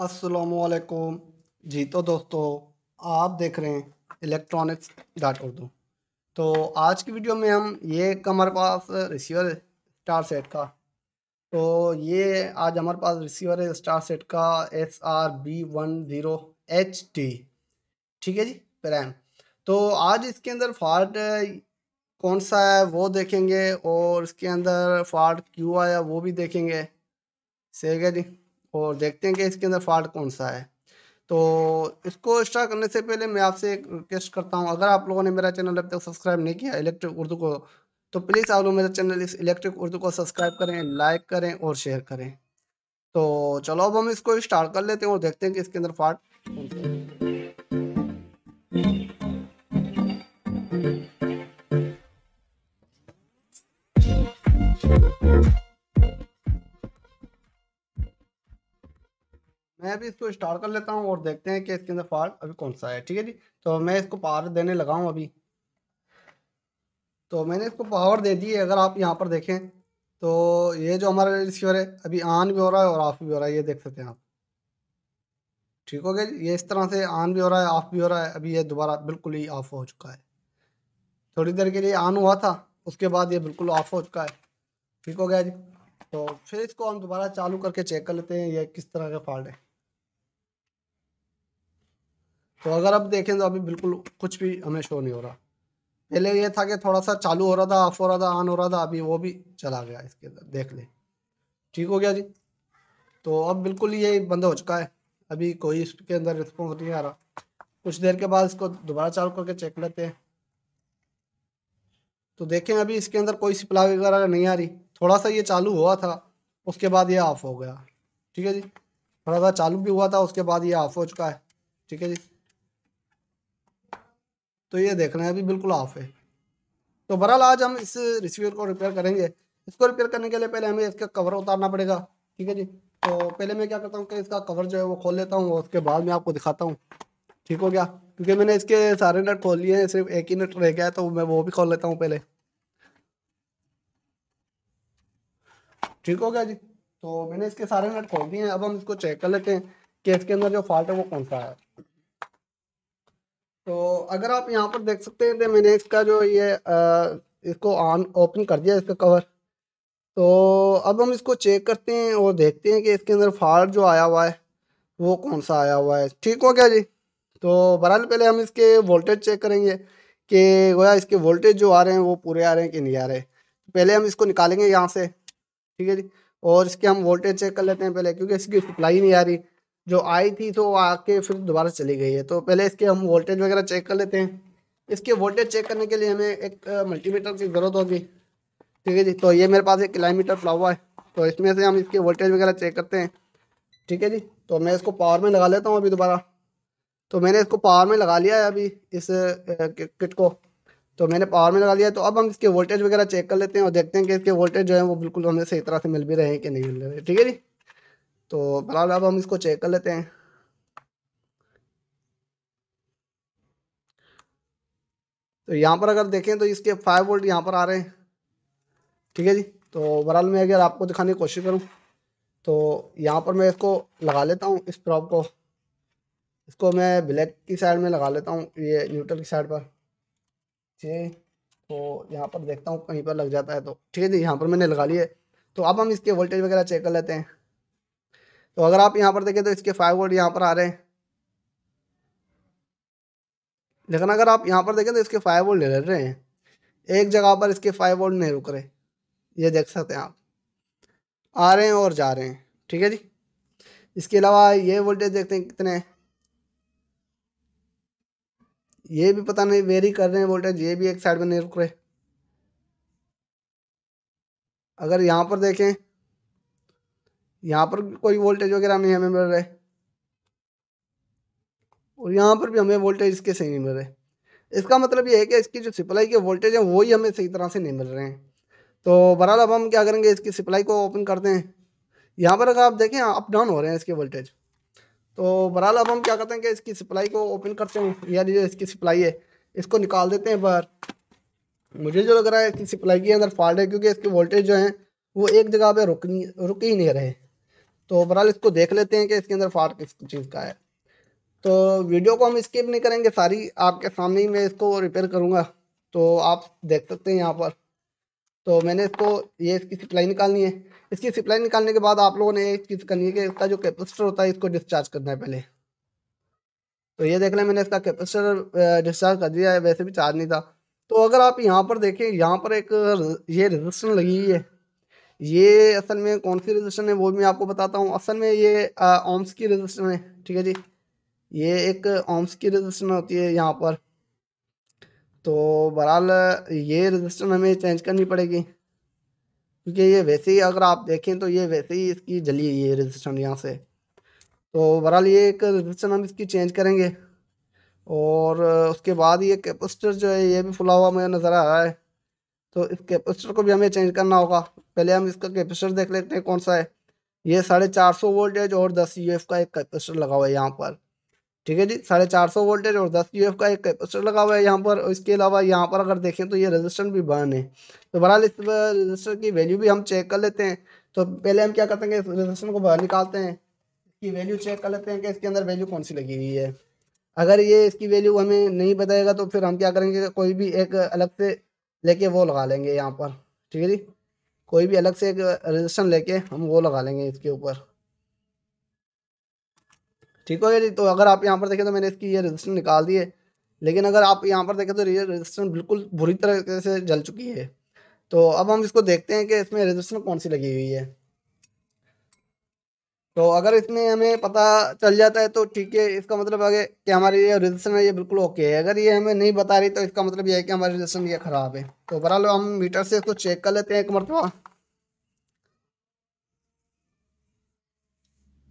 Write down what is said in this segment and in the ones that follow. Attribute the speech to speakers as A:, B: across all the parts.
A: असलकुम जी तो दोस्तों आप देख रहे हैं इलेक्ट्रॉनिक्स डाट उर्दू तो आज की वीडियो में हम ये एक हमारे पास रिसीवर स्टार सेट का तो ये आज हमारे पास रिसीवर है स्टार सेट का S R B one zero H T ठीक है जी प्रैम तो आज इसके अंदर फॉल्ट कौन सा है वो देखेंगे और इसके अंदर फॉल्ट क्यों आया वो भी देखेंगे सही है जी और देखते हैं कि इसके अंदर फॉल्ट कौन सा है तो इसको स्टार्ट करने से पहले मैं आपसे एक रिक्वेस्ट करता हूँ अगर आप लोगों ने मेरा चैनल अब तक सब्सक्राइब नहीं किया इलेक्ट्रिक उर्दू को तो प्लीज़ आप लोग मेरा चैनल इस इलेक्ट्रिक उर्दू को सब्सक्राइब करें लाइक करें और शेयर करें तो चलो अब हम इसको स्टार्ट कर लेते हैं और देखते हैं कि इसके अंदर फॉल्ट कौन सा है मैं अभी इसको स्टार्ट कर लेता हूँ और देखते हैं कि इसके अंदर फॉल्ट अभी कौन सा है ठीक है जी तो मैं इसको पावर देने लगा हूँ अभी तो मैंने इसको पावर दे दी है अगर आप यहाँ पर देखें तो ये जो हमारा रिसीवर है अभी ऑन भी हो रहा है और ऑफ भी हो रहा है ये देख सकते हैं आप ठीक हो गया जी ये इस तरह से ऑन भी हो रहा है ऑफ भी हो रहा है अभी ये दोबारा बिल्कुल ही ऑफ हो चुका है थोड़ी देर के लिए ऑन हुआ था उसके बाद ये बिल्कुल ऑफ हो चुका है ठीक हो गया जी तो फिर इसको हम दोबारा चालू करके चेक कर लेते हैं ये किस तरह का फॉल्ट है तो अगर आप देखें तो अभी बिल्कुल कुछ भी हमें शो नहीं हो रहा पहले ये था कि थोड़ा सा चालू हो रहा था ऑफ हो रहा था ऑन हो रहा था अभी वो भी चला गया इसके अंदर देख लें ठीक हो गया जी तो अब बिल्कुल ये बंद हो चुका है अभी कोई इसके अंदर रिस्पॉन्स नहीं आ रहा कुछ देर के बाद इसको दोबारा चालू करके चेक लेते हैं तो देखें अभी इसके अंदर कोई सप्लाई वगैरह नहीं आ रही थोड़ा सा ये चालू हुआ था उसके बाद ये ऑफ हो गया ठीक है जी थोड़ा सा चालू भी हुआ था उसके बाद ये ऑफ हो चुका है ठीक है जी तो ये देख रहे हैं अभी बिल्कुल ऑफ है तो बहरहाल आज हम इस रिसीवर को रिपेयर करेंगे इसको रिपेयर करने के लिए पहले हमें इसका कवर उतारना पड़ेगा ठीक है जी तो पहले मैं क्या करता हूँ कि इसका कवर जो है वो खोल लेता हूँ और उसके बाद मैं आपको दिखाता हूँ ठीक हो गया क्योंकि मैंने इसके सारे नट खोल लिए हैं सिर्फ एक ही नट रह गया है तो मैं वो भी खोल लेता हूँ पहले ठीक हो गया जी तो मैंने इसके सारे नट खोल दिए हैं अब हम इसको चेक कर लेते हैं कि इसके अंदर जो फॉल्ट है वो कौन सा है तो अगर आप यहाँ पर देख सकते हैं तो मैंने इसका जो ये आ, इसको ऑन ओपन कर दिया इसका कवर तो अब हम इसको चेक करते हैं और देखते हैं कि इसके अंदर फॉल्ट जो आया हुआ है वो कौन सा आया हुआ है ठीक हो गया जी तो बहरहाल पहले हम इसके वोल्टेज चेक करेंगे कि गोया इसके वोल्टेज जो आ रहे हैं वो पूरे आ रहे हैं कि नहीं आ रहे पहले हम इसको निकालेंगे यहाँ से ठीक है जी और इसके हम वोल्टेज चेक कर लेते हैं पहले क्योंकि इसकी सप्लाई नहीं आ रही जो आई थी तो आके फिर दोबारा चली गई है तो पहले इसके हम वोल्टेज वगैरह चेक कर लेते हैं इसके वोल्टेज चेक करने के लिए हमें एक मल्टीमीटर की ज़रूरत होगी ठीक है जी तो ये मेरे पास एक किलोमीटर फ्ला हुआ है तो इसमें से हम इसके वोल्टेज वगैरह चेक करते हैं ठीक है जी तो मैं इसको पावर में लगा लेता हूँ अभी दोबारा तो मैंने इसको पावर में लगा लिया है अभी इस किट को तो मैंने पावर में लगा लिया है तो अब हम इसके वोल्टेज वगैरह चेक कर लेते हैं और देखते हैं कि इसके वोल्टेज जो है वो बिल्कुल हमें सही तरह से मिल भी रहे हैं कि नहीं मिल रहे ठीक है जी तो फिलहाल अब हम इसको चेक कर लेते हैं तो यहाँ पर अगर देखें तो इसके फाइव वोल्ट यहाँ पर आ रहे हैं ठीक है जी तो बहरहाल मैं अगर आपको दिखाने की कोशिश करूँ तो यहाँ पर मैं इसको लगा लेता हूँ इस प्रॉप को इसको मैं ब्लैक की साइड में लगा लेता हूँ ये न्यूट्रल की साइड पर ठीक तो यहाँ पर देखता हूँ कहीं पर लग जाता है तो ठीक है जी यहाँ पर मैंने लगा लिए तो अब हम इसके वोल्टेज वगैरह चेक कर लेते हैं तो अगर आप यहाँ पर देखें तो इसके फाइव वोल्ट यहाँ पर आ रहे हैं लेकिन अगर आप यहाँ पर देखें तो इसके फाइव वोल्ट ले रहे हैं एक जगह पर इसके फाइव वोल्ट नहीं रुक रहे ये देख सकते हैं आप आ रहे हैं और जा रहे हैं ठीक है जी इसके अलावा ये वोल्टेज देखते हैं कितने ये भी पता नहीं वेरी कर रहे हैं वोल्टेज ये भी एक साइड में नहीं रुक रहे अगर यहाँ पर देखें यहाँ पर कोई वोल्टेज वगैरह नहीं हमें मिल रहा है और यहाँ पर भी हमें वोल्टेज इसके सही नहीं मिल रहे इसका मतलब ये है कि इसकी जो सप्लाई के वोल्टेज है वही हमें सही तरह से नहीं मिल रहे हैं तो बहरहाल अब हम क्या करेंगे इसकी सप्लाई को ओपन करते हैं यहाँ पर अगर आप देखें अप डाउन हो रहे हैं इसके वोल्टेज तो बहरहाल अब हम क्या करते हैं कि इसकी सप्लाई को ओपन करते हैं या जो इसकी सप्लाई है इसको निकाल देते हैं बाहर मुझे जो लग रहा है इसकी सप्लाई के अंदर फॉल्ट है क्योंकि इसके वोल्टेज जो हैं वो एक जगह पर रुक नहीं रुक ही नहीं रहे तो ओवरऑल इसको देख लेते हैं कि इसके अंदर फॉल्ट किस चीज़ का है तो वीडियो को हम स्किप नहीं करेंगे सारी आपके सामने ही मैं इसको रिपेयर करूँगा तो आप देख सकते हैं यहाँ पर तो मैंने इसको ये इसकी सप्लाई निकालनी है इसकी सप्लाई निकालने के बाद आप लोगों ने एक चीज़ करनी है कि इसका जो कैपेसिटर होता है इसको डिस्चार्ज करना है पहले तो ये देख लें मैंने इसका कैपेसिटर डिस्चार्ज कर दिया है वैसे भी चार्ज नहीं था तो अगर आप यहाँ पर देखें यहाँ पर एक ये रजिस्टर लगी हुई है ये असल में कौन सी रजिस्टर है वो भी मैं आपको बताता हूँ असल में ये ओम्स की रजिस्टर है ठीक है जी ये एक ओम्स की रजिस्टर होती है यहाँ पर तो बहरहाल ये रजिस्टर हमें चेंज करनी पड़ेगी क्योंकि ये वैसे ही अगर आप देखें तो ये वैसे ही इसकी जली है ये रजिस्टर यहाँ से तो बहरहाल ये एक रजिस्टर हम इसकी चेंज करेंगे और उसके बाद ये कैपेसिटर जो है ये भी फुला हुआ मुझे नज़र आ रहा है तो इस कैपेसिटर को भी हमें चेंज करना होगा पहले हम इसका कैपेसिटर देख लेते हैं कौन सा है ये साढ़े चार सौ वोल्टेज और दस यू का एक कैपेसिटर लगा हुआ है यहाँ पर ठीक है जी साढ़े चार सौ वोल्टेज और दस यू का एक कैपेसिटर लगा हुआ है यहाँ पर इसके अलावा यहाँ पर अगर देखें तो ये रजिस्टर भी बर्न है तो बहरहाल इस रजिस्टर की वैल्यू भी हम चेक कर लेते हैं तो पहले हम क्या करते हैं रजिस्टर को बाहर निकालते हैं इसकी वैल्यू चेक कर लेते हैं कि इसके अंदर वैल्यू कौन सी लगी हुई है अगर ये इसकी वैल्यू हमें नहीं बताएगा तो फिर हम क्या करेंगे कोई भी एक अलग से लेके वो लगा लेंगे यहाँ पर ठीक है जी कोई भी अलग से एक रजिस्टर लेके हम वो लगा लेंगे इसके ऊपर ठीक हो गया जी तो अगर आप यहाँ पर देखें तो मैंने इसकी ये रजिस्टर निकाल दी है लेकिन अगर आप यहाँ पर देखें तो ये रजिस्टर बिल्कुल बुरी तरह से जल चुकी है तो अब हम इसको देखते हैं कि इसमें रजिस्टर कौन सी लगी हुई है तो अगर इसमें हमें पता चल जाता है तो ठीक है इसका मतलब आगे कि हमारी ये रजिस्ट्रेशन है ये बिल्कुल ओके है अगर ये हमें नहीं बता रही तो इसका मतलब ये है कि हमारी रजिस्ट्रेशन ये ख़राब है तो बहरहाल हम मीटर से इसको चेक कर लेते हैं एक मरतबा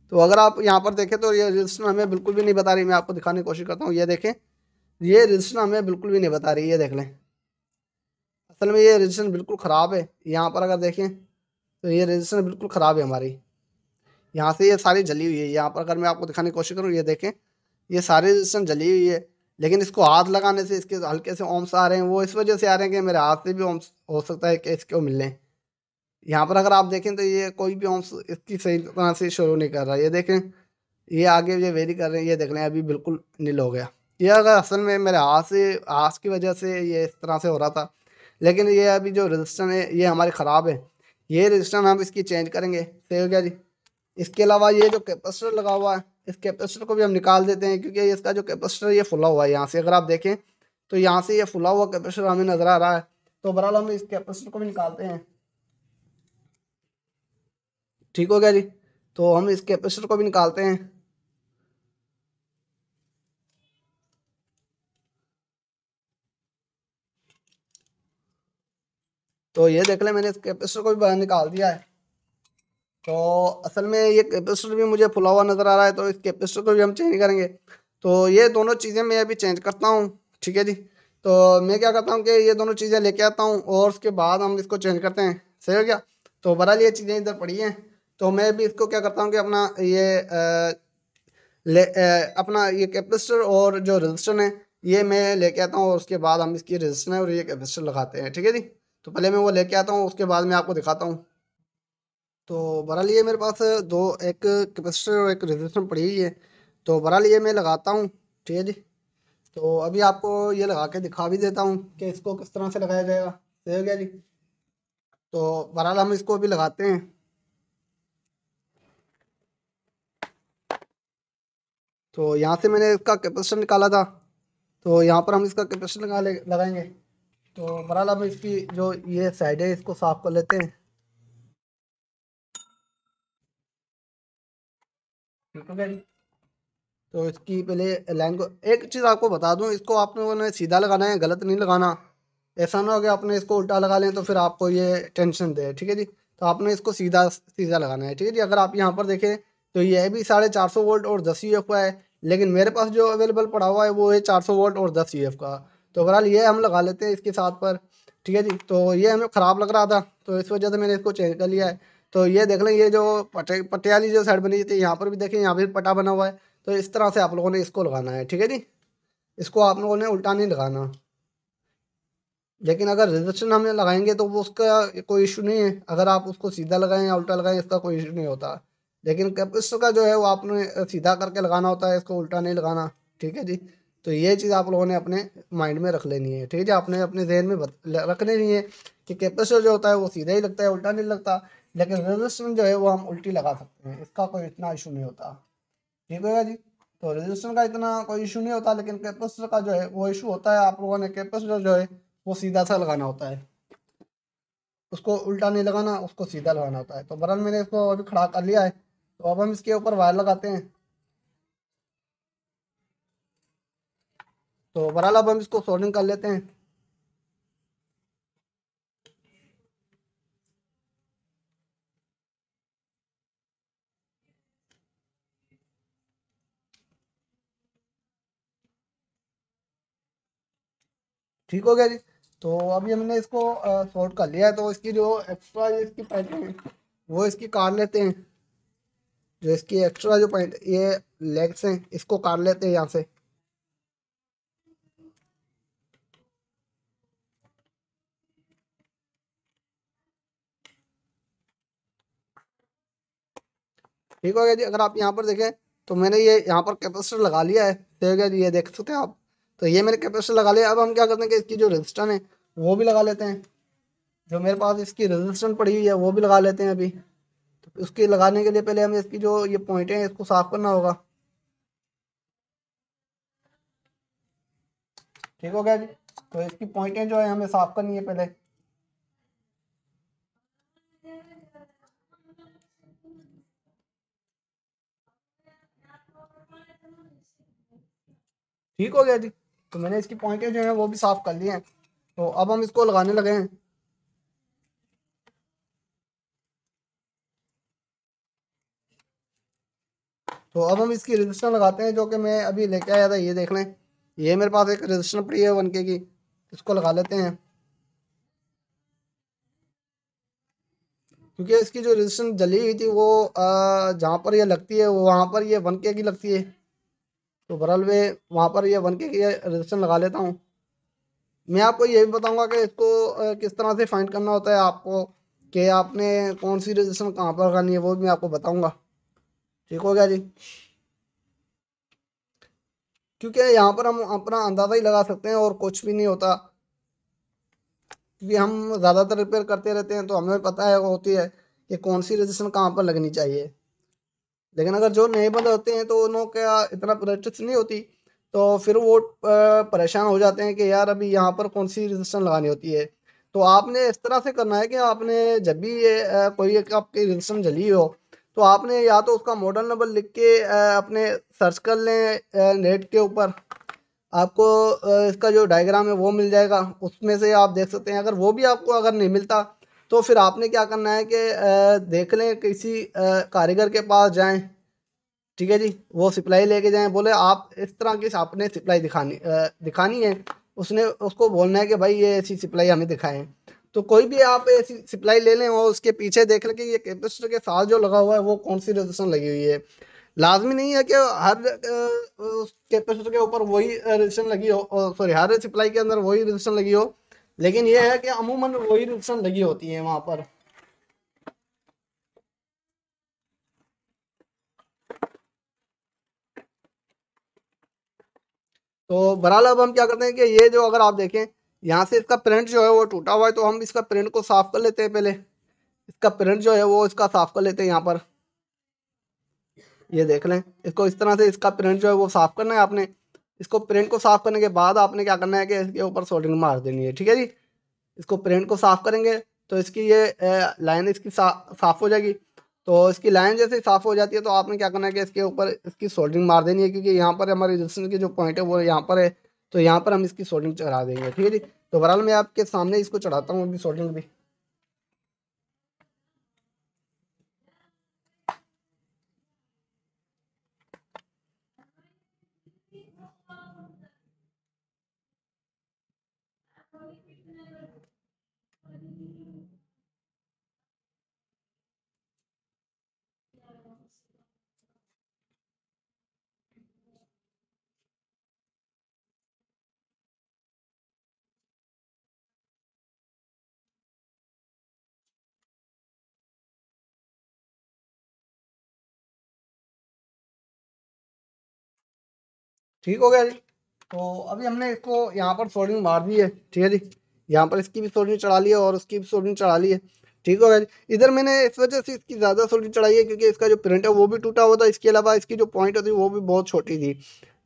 A: तो अगर आप यहाँ पर देखें तो ये रजिस्ट्रेशन हमें बिल्कुल भी नहीं बता रही मैं आपको दिखाने की कोशिश करता हूँ ये देखें ये रजिस्ट्रेशन हमें बिल्कुल भी नहीं बता रही ये देख लें असल में ये रजिस्ट्रेशन बिल्कुल ख़राब है यहाँ पर अगर देखें तो ये रजिस्ट्रेशन बिल्कुल ख़राब है हमारी यहाँ से ये सारी जली हुई है यहाँ पर अगर मैं आपको दिखाने की कोशिश करूँ ये देखें ये सारी रजिस्टेंस जली हुई है लेकिन इसको हाथ लगाने से इसके हल्के से ओम्स आ रहे हैं वो इस वजह से आ रहे हैं कि मेरे हाथ से भी ओम्स हो सकता है कि इसको मिलें यहाँ पर अगर आप देखें तो ये कोई भी ओम्स इसकी सही तरह से शुरू नहीं कर रहा ये देखें ये आगे ये वेरी कर रहे हैं ये देख रहे हैं अभी बिल्कुल नील हो गया ये अगर असल में मेरे हाथ से हाथ की वजह से ये इस तरह से हो रहा था लेकिन ये अभी जो रजिस्टर है ये हमारे ख़राब है ये रजिस्टर हम इसकी चेंज करेंगे सही हो गया जी इसके अलावा ये जो कैपेसिटर लगा हुआ है इस कैपेसिटर को भी हम निकाल देते हैं क्योंकि इसका जो कैपेसिटर ये फुला हुआ है यहाँ से अगर आप देखें तो यहाँ से ये फुला हुआ कैपेसिटर हमें नज़र आ रहा है तो बहरहाल हम इस कैपेसिटर को भी निकालते हैं ठीक हो गया जी तो हम इस कैपेसिटर को भी निकालते हैं तो ये देख ले मैंने इस कैपेसिटर को भी बाहर निकाल दिया है तो असल में ये कैपेसिटर भी मुझे फुला हुआ नज़र आ रहा है तो इस कैपेसिटर को भी हम चेंज करेंगे तो ये दोनों चीज़ें मैं अभी चेंज करता हूँ ठीक है जी तो मैं क्या करता हूँ कि ये दोनों चीज़ें लेके आता हूँ और उसके बाद हम इसको चेंज करते हैं सही हो गया तो बहरहाल ये चीज़ें इधर पड़ी हैं तो मैं भी इसको क्या करता हूँ कि अपना ये आ, ले आ, अपना ये कैपेसिटर और जो रजिस्टर है ये मैं लेके आता हूँ और उसके बाद हम इसकी रजिस्टर और ये कैपेसिटर लगाते हैं ठीक है जी तो पहले मैं वो लेके आता हूँ उसके बाद मैं आपको दिखाता हूँ तो बहरहाल ये मेरे पास दो एक कैपेसिटर और एक रेजिस्टर पड़ी हुई है तो बहरहाल ये मैं लगाता हूँ ठीक है जी तो अभी आपको ये लगा के दिखा भी देता हूँ कि इसको किस तरह से लगाया जाएगा सही हो गया जी तो बहरहाल हम इसको अभी लगाते हैं तो यहाँ से मैंने इसका कैपेसिटर निकाला था तो यहाँ पर हम इसका कैपेसिटर लगा लगाएंगे तो बहरहाल हम इसकी जो ये साइड है इसको साफ़ कर लेते हैं तो इसकी पहले लाइन को एक चीज़ आपको बता दूं इसको आप लोगों ने सीधा लगाना है गलत नहीं लगाना ऐसा ना हो कि आपने इसको उल्टा लगा लें तो फिर आपको ये टेंशन दे ठीक है जी तो आपने इसको सीधा सीधा लगाना है ठीक है जी अगर आप यहाँ पर देखें तो ये भी साढ़े चार सौ वोल्ट और दस एफ e का है लेकिन मेरे पास जो अवेलेबल पड़ा हुआ है वो है चार सौ वोल्ट और दस एफ e का तो बहरहाल ये हम लगा लेते हैं इसके साथ पर ठीक है जी तो ये हमें ख़राब लग रहा था तो इस वजह से मैंने इसको चेंज कर लिया है तो ये देख लें ये जो पटे पटियाली जो साइड बनी थी यहाँ पर भी देखें यहाँ भी पटा बना हुआ है तो इस तरह से आप लोगों ने इसको लगाना है ठीक है जी इसको आप लोगों ने उल्टा नहीं लगाना लेकिन अगर रिजर्वेशन हमने लगाएंगे तो वो उसका कोई इशू नहीं है अगर आप उसको सीधा लगाएं या उल्टा लगाएं इसका कोई इशू नहीं होता लेकिन इसका जो है वो आपने सीधा करके लगाना होता है इसको उल्टा नहीं लगाना ठीक है जी तो ये चीज़ आप लोगों ने अपने माइंड में रख लेनी है ठीक है जी आपने अपने जहन में रख लेनी है कि कैपेसिटर जो होता है वो सीधा ही लगता है उल्टा नहीं लगता लेकिन रजिस्ट्रेशन जो है वो हम उल्टी लगा सकते हैं इसका कोई इतना इशू नहीं होता ठीक होगा जी तो रजिस्ट्रेशन का इतना कोई इशू नहीं होता लेकिन कैपेसिटर का जो है वो इशू होता है आप लोगों ने कैपेसिटर जो है वो सीधा सा लगाना होता है उसको उल्टा नहीं लगाना उसको सीधा लगाना होता है तो बरन मैंने इसको अभी खड़ा कर लिया है तो अब हम इसके ऊपर वायर लगाते हैं तो बरहाल अब हम इसको सोल्डिंग कर लेते हैं ठीक हो गया जी तो अभी हमने इसको शॉर्ट कर लिया है तो इसकी जो एक्स्ट्रा इसकी पैंट है वो इसकी काट लेते हैं जो इसकी एक्स्ट्रा जो पैंट ये लेग्स हैं इसको काट लेते हैं यहाँ से ठीक हो गया जी अगर आप यहाँ पर देखें तो मैंने ये यहाँ पर कैपेसिटर लगा लिया है ठीक है जी ये देख सकते हैं आप तो ये मेरे कैपेसिटर लगा लिया अब हम क्या करते हैं कि इसकी जो रजिस्टर है वो भी लगा लेते हैं जो मेरे पास इसकी रजिस्टर पड़ी हुई है वो भी लगा लेते हैं अभी तो उसकी लगाने के लिए पहले हमें इसकी जो ये पॉइंट हैं इसको साफ करना होगा ठीक हो गया जी तो इसकी पॉइंटें जो है हमें साफ करनी है पहले ठीक हो गया जी तो मैंने इसकी पॉइंटें जो है वो भी साफ कर लिए हैं तो अब हम इसको लगाने लगे हैं तो अब हम इसकी रजिस्टर लगाते हैं जो कि मैं अभी लेके आया था ये देख लें ये मेरे पास एक रजिस्टर पड़ी है वन के की इसको लगा लेते हैं क्योंकि इसकी जो रजिस्टर जली हुई थी वो जहाँ पर ये लगती है वहाँ पर ये वन के की लगती है तो बहरहाल वे वहाँ पर ये वन के रजिस्ट्रेशन लगा लेता हूँ मैं आपको ये भी बताऊँगा कि इसको किस तरह से फाइंड करना होता है आपको कि आपने कौन सी रजिस्ट्रेशन कहाँ पर करनी है वो भी मैं आपको बताऊँगा ठीक हो गया जी क्योंकि यहाँ पर हम अपना अंदाज़ा ही लगा सकते हैं और कुछ भी नहीं होता क्योंकि हम ज़्यादातर रिपेयर करते रहते हैं तो हमें पता है होती है कि कौन सी रजिस्ट्रेशन कहाँ पर लगनी चाहिए लेकिन अगर जो नए बंदे होते हैं तो उन्हों का इतना प्रैक्टिस नहीं होती तो फिर वो परेशान हो जाते हैं कि यार अभी यहाँ पर कौन सी रजिस्ट्रेशन लगानी होती है तो आपने इस तरह से करना है कि आपने जब भी ये कोई एक आपकी रजिस्ट्रेशन जली हो तो आपने या तो उसका मॉडल नंबर लिख के अपने सर्च कर लें नेट के ऊपर आपको इसका जो डायग्राम है वो मिल जाएगा उसमें से आप देख सकते हैं अगर वो भी आपको अगर नहीं मिलता तो फिर आपने क्या करना है कि देख लें किसी कारीगर के पास जाएं ठीक है जी वो सिप्लाई लेके जाएं बोले आप इस तरह की आपने सप्लाई दिखानी दिखानी है उसने उसको बोलना है कि भाई ये ऐसी सप्लाई हमें दिखाएं तो कोई भी आप ऐसी सप्लाई ले लें और उसके पीछे देख लें कि ये कैपेसिटर के साथ जो लगा हुआ है वो कौन सी रजिस्टर लगी हुई है लाजमी नहीं है कि हर कैपेसिटर के ऊपर वही रजिस्टर लगी हो सॉरी हर सप्लाई के अंदर वही रजिस्टर लगी हो लेकिन यह है कि अमूमन वही रिप्शन लगी होती है वहां पर तो बहरहाल अब हम क्या करते हैं कि ये जो अगर आप देखें यहाँ से इसका प्रिंट जो है वो टूटा हुआ है तो हम इसका प्रिंट को साफ कर लेते हैं पहले इसका प्रिंट जो है वो इसका साफ कर लेते हैं यहाँ पर ये देख लें इसको इस तरह से इसका प्रिंट जो है वो साफ करना है आपने इसको प्रिंट को साफ करने के बाद आपने क्या करना है कि इसके ऊपर सोल्डिंग मार देनी है ठीक है जी इसको प्रिंट को साफ करेंगे तो इसकी ये लाइन इसकी सा, साफ हो जाएगी तो इसकी लाइन जैसे साफ हो जाती है तो आपने क्या करना है कि इसके ऊपर इसकी सोल्डिंग मार देनी है क्योंकि यहाँ पर हमारे रजिस्ट्रेशन के जो पॉइंट है वो यहाँ पर है तो यहाँ पर हम इसकी सोल्डिंग चढ़ा देंगे ठीक है जी तो बहरहाल मैं आपके सामने इसको चढ़ाता हूँ अभी सोल्डिंग भी ठीक हो गया जी तो अभी हमने इसको यहाँ पर सोल्डिंग मार दी है ठीक है जी यहाँ पर इसकी भी सोल्डिंग चढ़ा ली है और उसकी भी सोल्डिंग चढ़ा ली है ठीक हो गया जी इधर मैंने इस वजह से इसकी ज़्यादा सोल्डिंग चढ़ाई है क्योंकि इसका जो प्रिंट है वो भी टूटा हुआ था इसके अलावा इसकी जो पॉइंट होती है वो भी बहुत छोटी थी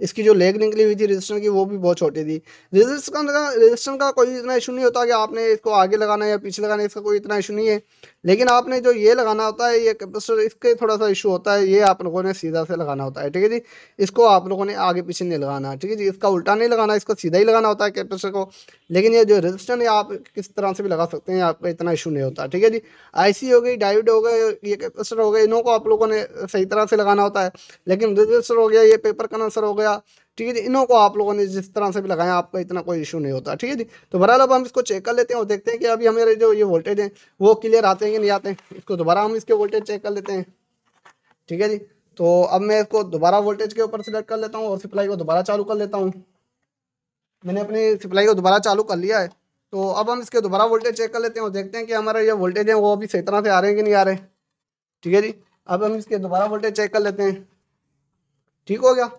A: इसकी जो लेग निकली हुई थी रजिस्टर की वो भी बहुत छोटी थी रजिस्टर का रजिस्टर का कोई इतना इशू नहीं होता कि आपने इसको आगे लगाना या पीछे लगाना इसका कोई इतना इशू नहीं है लेकिन आपने जो ये लगाना होता है ये कैपेसिटर इसके थोड़ा सा इशू होता है ये आप लोगों ने सीधा से लगाना होता है ठीक है जी इसको आप लोगों ने आगे पीछे नहीं लगाना ठीक है जी इसका उल्टा नहीं लगाना इसको सीधा ही लगाना होता है कैपेसिटर को लेकिन ये जो रजिस्टर है आप किस तरह से भी लगा सकते हैं आपका इतना इशू नहीं होता ठीक है जी सी हो गई डायोड हो गए ये कैपेसिटर हो गए इनों को आप लोगों ने सही तरह से लगाना होता है लेकिन रजिस्टर हो गया ये पेपर कनसर हो गया गया ठीक है जी इन्हों को आप लोगों ने जिस तरह से भी लगाया आपका इतना कोई इशू नहीं होता ठीक है जी तो बहरहाल अब हम इसको चेक कर लेते हैं और देखते हैं कि अभी हमारे जो ये वोल्टेज हैं वो क्लियर आते हैं कि नहीं आते हैं इसको दोबारा हम इसके वोल्टेज चेक कर लेते हैं ठीक है जी तो अब मैं इसको दोबारा वोल्टेज के ऊपर सिलेक्ट कर लेता हूँ और सप्लाई को दोबारा चालू कर लेता हूँ मैंने अपनी सप्लाई को दोबारा चालू कर लिया है तो अब हम इसके दोबारा वोल्टेज चेक कर लेते हैं और देखते हैं कि हमारा ये वोल्टेज है वो अभी सही तरह से आ रहे हैं कि नहीं आ रहे ठीक है जी अब हम इसके दोबारा वोल्टेज चेक कर लेते हैं ठीक हो गया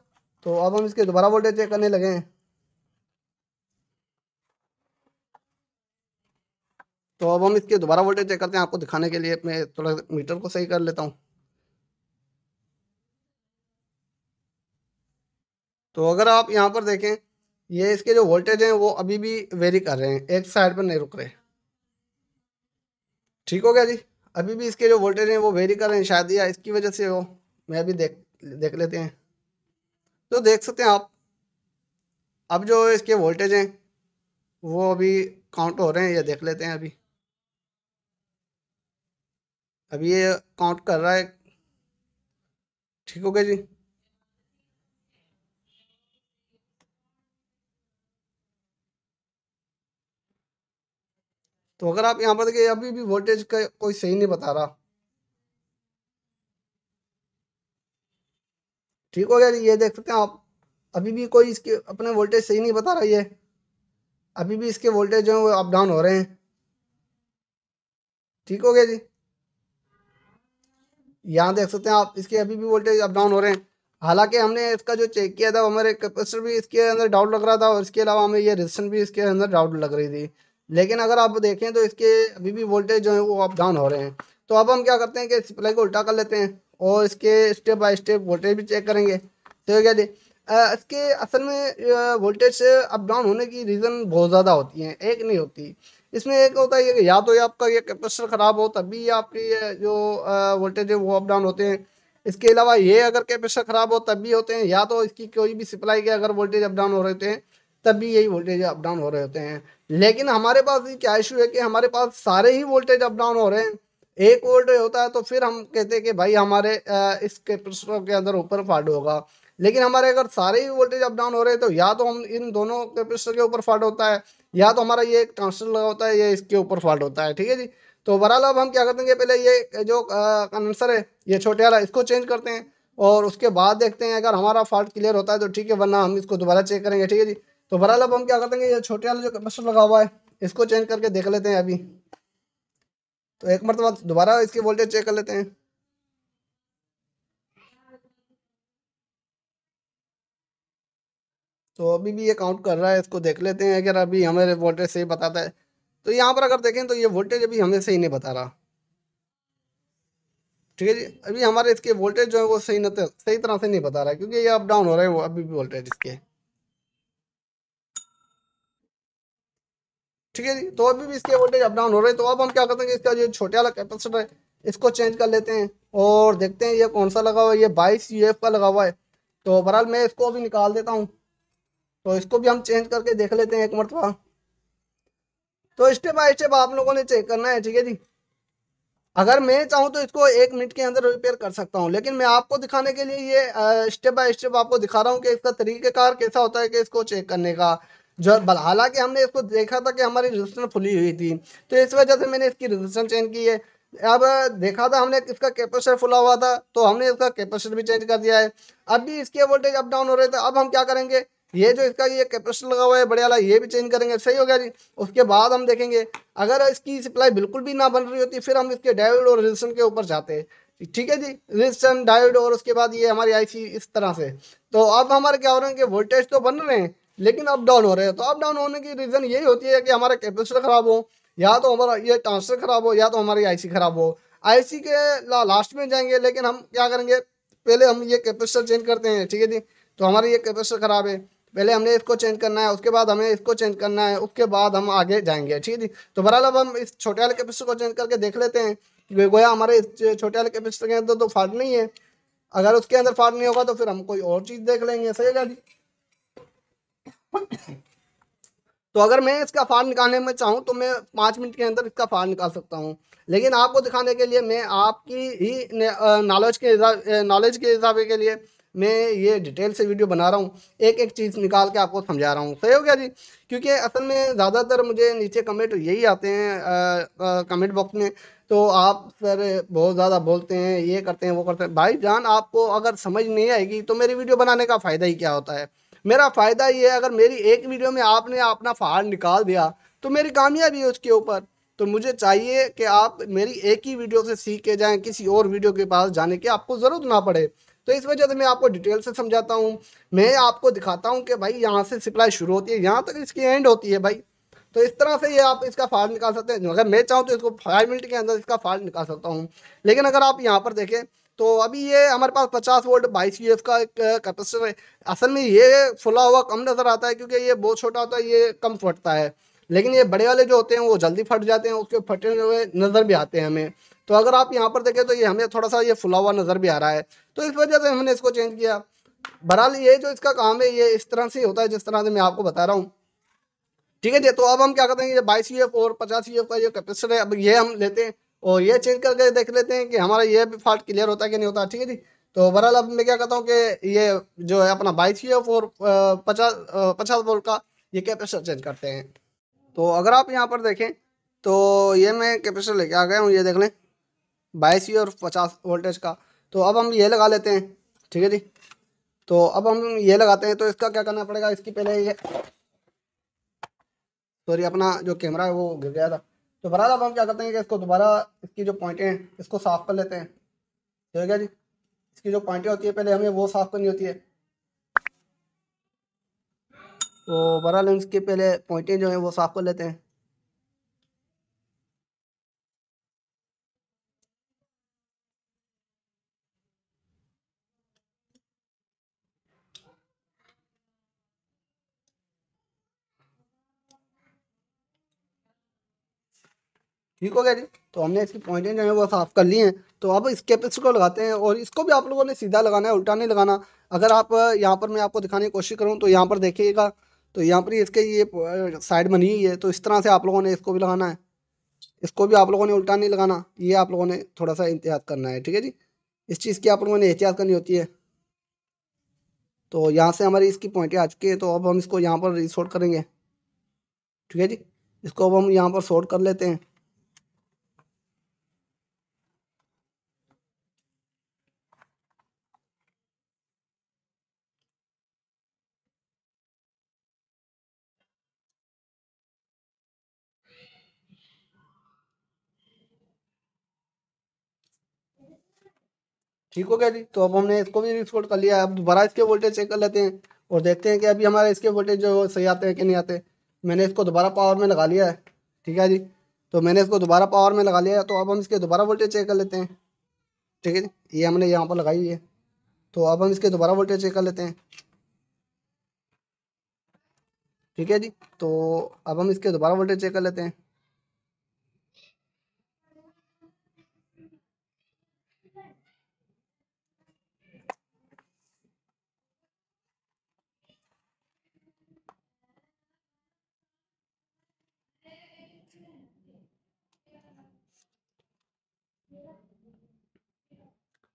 A: तो अब हम इसके दोबारा वोल्टेज चेक करने लगे हैं तो अब हम इसके दोबारा वोल्टेज चेक करते हैं आपको दिखाने के लिए मैं थोड़ा मीटर को सही कर लेता हूँ तो अगर आप यहाँ पर देखें ये इसके जो वोल्टेज हैं वो अभी भी वेरी कर रहे हैं एक साइड पर नहीं रुक रहे ठीक हो गया जी अभी भी इसके जो वोल्टेज हैं वो वेरी कर रहे हैं शायद या इसकी वजह से वो मैं अभी देख देख लेते हैं तो देख सकते हैं आप अब जो इसके वोल्टेज हैं वो अभी काउंट हो रहे हैं या देख लेते हैं अभी अभी ये काउंट कर रहा है ठीक हो गया जी तो अगर आप यहाँ पर देखिए अभी भी वोल्टेज का कोई सही नहीं बता रहा ठीक हो गया ये देख सकते हैं आप अभी भी कोई इसके अपने वोल्टेज सही नहीं बता रहा ये अभी भी इसके वोल्टेज जो है वो अप डाउन हो रहे हैं ठीक हो गया जी यहाँ देख सकते हैं आप इसके अभी भी वोल्टेज अप डाउन हो रहे हैं हालांकि हमने इसका जो चेक किया था हमारे कैपेसिटर भी इसके अंदर डाउट लग रहा था और इसके अलावा हमें ये रेजिस्टेंस भी इसके अंदर डाउट लग रही थी लेकिन अगर आप देखें तो इसके अभी भी वोल्टेज जो है वो अप डाउन हो रहे हैं तो अब हम क्या करते हैं कि सप्लाई को उल्टा कर लेते हैं और इसके स्टेप बाय स्टेप वोल्टेज भी चेक करेंगे तो क्या दी इसके असल में वोल्टेज अप डाउन होने की रीज़न बहुत ज़्यादा होती हैं एक नहीं होती इसमें एक होता है कि या तो ये आपका ये कैपेसिटर ख़राब हो तभी आपकी जो वोल्टेज है वो अप डाउन होते हैं इसके अलावा ये अगर कैपेसिटर ख़राब हो तब भी होते हैं या तो इसकी कोई भी सप्लाई के अगर वोल्टेज अप डाउन हो रहे होते हैं तब भी यही वोल्टेज अप डाउन हो रहे होते हैं लेकिन हमारे पास ये क्या इशू है कि हमारे पास सारे ही वोल्टेज अप डाउन हो रहे हैं एक वोल्ट होता है तो फिर हम कहते हैं कि भाई हमारे इस कैपेसिटर के अंदर ऊपर फाड़ होगा लेकिन हमारे अगर सारे ही वोल्टेज अप डाउन हो रहे हैं तो या तो हम इन दोनों के के ऊपर फाड़ होता है या तो हमारा ये ट्रांसटर लगा होता है ये इसके ऊपर फाल्ट होता है ठीक है जी तो बहरहाल अब हम क्या करते हैं पहले ये जो कंडेंसर है ये छोटे वाला इसको चेंज करते हैं और उसके बाद देखते हैं अगर हमारा फॉल्ट क्लियर होता है तो ठीक है वरना हम इसको दोबारा चेक करेंगे ठीक है जी तो बहरहाल अब हम क्या करते हैं ये छोटे वाला जो कैपेसिटर लगा हुआ है इसको चेंज करके देख लेते हैं अभी तो एक मरतबा दोबारा इसकी वोल्टेज चेक कर लेते हैं तो अभी भी ये काउंट कर रहा है इसको देख लेते हैं अगर अभी हमें वोल्टेज सही बताता है तो यहाँ पर अगर देखें तो ये वोल्टेज अभी हमें सही नहीं बता रहा ठीक है जी अभी हमारे इसके वोल्टेज जो है वो सही न तो, सही तरह से नहीं बता रहा है क्योंकि ये अप डाउन हो रहे हैं वो अभी भी वोल्टेज इसके ठीक है जी तो अभी भी इसके वोल्टेज अप डाउन हो रहे हैं तो अब हम क्या करते हैं इसका जो छोटे वाला कैपेसिटर है इसको चेंज कर लेते हैं और देखते हैं ये कौन सा लगा हुआ है ये बाईस यू का लगा हुआ है तो बहरहाल मैं इसको अभी निकाल देता हूँ तो इसको भी हम चेंज करके देख लेते हैं एक मरतबा तो स्टेप बाय स्टेप आप लोगों ने चेक करना है ठीक है जी अगर मैं चाहूँ तो इसको एक मिनट के अंदर रिपेयर कर सकता हूँ लेकिन मैं आपको दिखाने के लिए ये स्टेप बाय स्टेप आपको दिखा रहा हूँ कि इसका तरीक़ेकार कैसा होता है कि इसको चेक करने का जो हालांकि हमने इसको देखा था कि हमारी रजिस्ट्रेशन फुली हुई थी तो इस वजह से मैंने इसकी रजिस्ट्रेशन चेंज की है अब देखा था हमने इसका कैपेसिटर फुला हुआ था तो हमने इसका कैपेसिटर भी चेंज कर दिया है अब भी इसके वोल्टेज अप डाउन हो रहे थे अब हम क्या करेंगे ये जो इसका ये कैपेसिटर लगा हुआ है बड़े वाला ये भी चेंज करेंगे सही हो गया जी उसके बाद हम देखेंगे अगर इसकी सप्लाई बिल्कुल भी ना बन रही होती फिर हम इसके डायोड और रजिस्ट्रेशन के ऊपर जाते हैं ठीक है जी रजिस्ट्रेशन डायोड और उसके बाद ये हमारी आईसी इस तरह से तो अब हमारे क्या हो रहे हैं कि वोल्टेज तो बन रहे हैं लेकिन अप डाउन हो रहे हैं तो अप डाउन होने की रीज़न यही होती है कि हमारा कैपेसिटर ख़राब हो या तो हमारा ये ट्रांसफर ख़राब हो या तो हमारी आईसी ख़राब हो आईसी के ला, लास्ट में जाएंगे लेकिन हम क्या करेंगे पहले हम ये कैपेसिटर चेंज करते हैं ठीक है जी तो हमारा ये कैपेसिटर ख़राब है पहले हमने इसको चेंज करना है उसके बाद हमें इसको चेंज करना है उसके बाद हम आगे जाएंगे ठीक है जी तो बहरहाल अब हम इस छोटे वाले कैपेसिटर को चेंज करके देख लेते हैं गोया हमारे छोटे वाले कैपेसिटर के अंदर तो फाट नहीं है अगर उसके अंदर फाट नहीं होगा तो फिर हम कोई और चीज़ देख लेंगे सही है जी तो अगर मैं इसका फार्म निकालने में चाहूँ तो मैं पाँच मिनट के अंदर इसका फार्म निकाल सकता हूँ लेकिन आपको दिखाने के लिए मैं आपकी ही नॉलेज के नॉलेज के हिसाब के लिए मैं ये डिटेल से वीडियो बना रहा हूँ एक एक चीज़ निकाल के आपको समझा रहा हूँ सही हो गया जी क्योंकि असल में ज़्यादातर मुझे नीचे कमेंट यही आते हैं आ, आ, कमेंट बॉक्स में तो आप सर बहुत ज़्यादा बोलते हैं ये करते हैं वो करते हैं भाई जान आपको अगर समझ नहीं आएगी तो मेरी वीडियो बनाने का फ़ायदा ही क्या होता है मेरा फ़ायदा ये है अगर मेरी एक वीडियो में आपने अपना फहार निकाल दिया तो मेरी कामयाबी है उसके ऊपर तो मुझे चाहिए कि आप मेरी एक ही वीडियो से सीख के जाएँ किसी और वीडियो के पास जाने की आपको ज़रूरत ना पड़े तो इस वजह से मैं आपको डिटेल से समझाता हूँ मैं आपको दिखाता हूँ कि भाई यहाँ से सप्लाई शुरू होती है यहाँ तक इसकी एंड होती है भाई तो इस तरह से ये आप इसका फाल्ट निकाल सकते हैं अगर मैं चाहूँ तो इसको फाइव मिनट के अंदर इसका फाल्ट निकाल सकता हूँ लेकिन अगर आप यहाँ पर देखें तो अभी ये हमारे पास 50 वोल्ट 22 वी का एक कैपेसिटर है असल में ये फुला हुआ कम नज़र आता है क्योंकि ये बहुत छोटा होता है ये कम फटता है लेकिन ये बड़े वाले जो होते हैं वो जल्दी फट जाते हैं उसके फटे हुए नज़र भी आते हैं हमें तो अगर आप यहाँ पर देखें तो ये हमें थोड़ा सा ये फुला हुआ नज़र भी आ रहा है तो इस वजह से हमने इसको चेंज किया बहरहाल ये जो इसका काम है ये इस तरह से होता है जिस तरह से मैं आपको बता रहा हूँ ठीक है जी तो अब हम क्या करते हैं ये बाईस वी और पचास वी का जो कैपेसिटर है अब ये हम लेते हैं और ये चेंज करके देख लेते हैं कि हमारा ये भी फॉल्ट क्लियर होता है कि नहीं होता ठीक है जी तो बहरहाल अब मैं क्या कहता हूँ कि ये जो है अपना बाईस ही फोर पचास पचास वोल्ट का ये कैपेसिटर चेंज करते हैं तो अगर आप यहाँ पर देखें तो ये मैं कैपेसिटर लेके आ गया हूँ ये देख लें बाईस और पचास वोल्टेज का तो अब हम ये लगा लेते हैं ठीक है जी तो अब हम ये लगाते हैं तो इसका क्या करना पड़ेगा इसकी पहले ये सॉरी अपना जो कैमरा है वो गिर गया था दोबारा अब हम क्या करते हैं कि इसको दोबारा इसकी जो पॉइंटें हैं इसको साफ़ कर लेते हैं ठीक है जी इसकी जो पॉइंटें होती है पहले हमें वो साफ़ करनी होती है तो बहरहाल इसके पहले पॉइंटें जो हैं वो साफ़ कर लेते हैं ठीक हो गया जी तो हमने इसकी पॉइंटें जो है वो साफ़ कर ली हैं तो अब इस कैपेसिटर को लगाते हैं और इसको भी आप लोगों ने सीधा लगाना है उल्टा नहीं लगाना अगर आप यहाँ पर मैं आपको दिखाने की कोशिश करूँ तो यहाँ पर देखिएगा तो यहाँ पर इसके ये साइड बनी हुई है तो इस तरह से आप लोगों ने इसको भी लगाना है इसको भी आप लोगों ने उल्टा नहीं लगाना ये आप लोगों ने थोड़ा सा एहतियात करना है ठीक है जी इस चीज़ की आप लोगों ने एहतियात करनी होती है तो यहाँ से हमारी इसकी पॉइंटें आ चुकी है तो अब हम इसको यहाँ पर रिसोर्ट करेंगे ठीक है जी इसको अब हम यहाँ पर सॉर्ट कर लेते हैं ठीक हो गया जी तो अब हमने इसको भी रिस्कोट कर लिया अब दोबारा इसके वोल्टेज चेक कर लेते हैं और देखते हैं कि अभी हमारे इसके वोल्टेज जो सही आते हैं कि नहीं आते मैंने इसको दोबारा पावर में लगा लिया है ठीक है जी तो मैंने इसको दोबारा पावर में लगा लिया है तो अब हम इसके दोबारा वोल्टेज चेक कर लेते हैं ठीक है जी ये हमने यहाँ पर लगाई हुई है तो अब हम इसके दोबारा वोल्टेज चेक कर लेते हैं ठीक है जी तो अब हम इसके दोबारा वोल्टेज चेक कर लेते हैं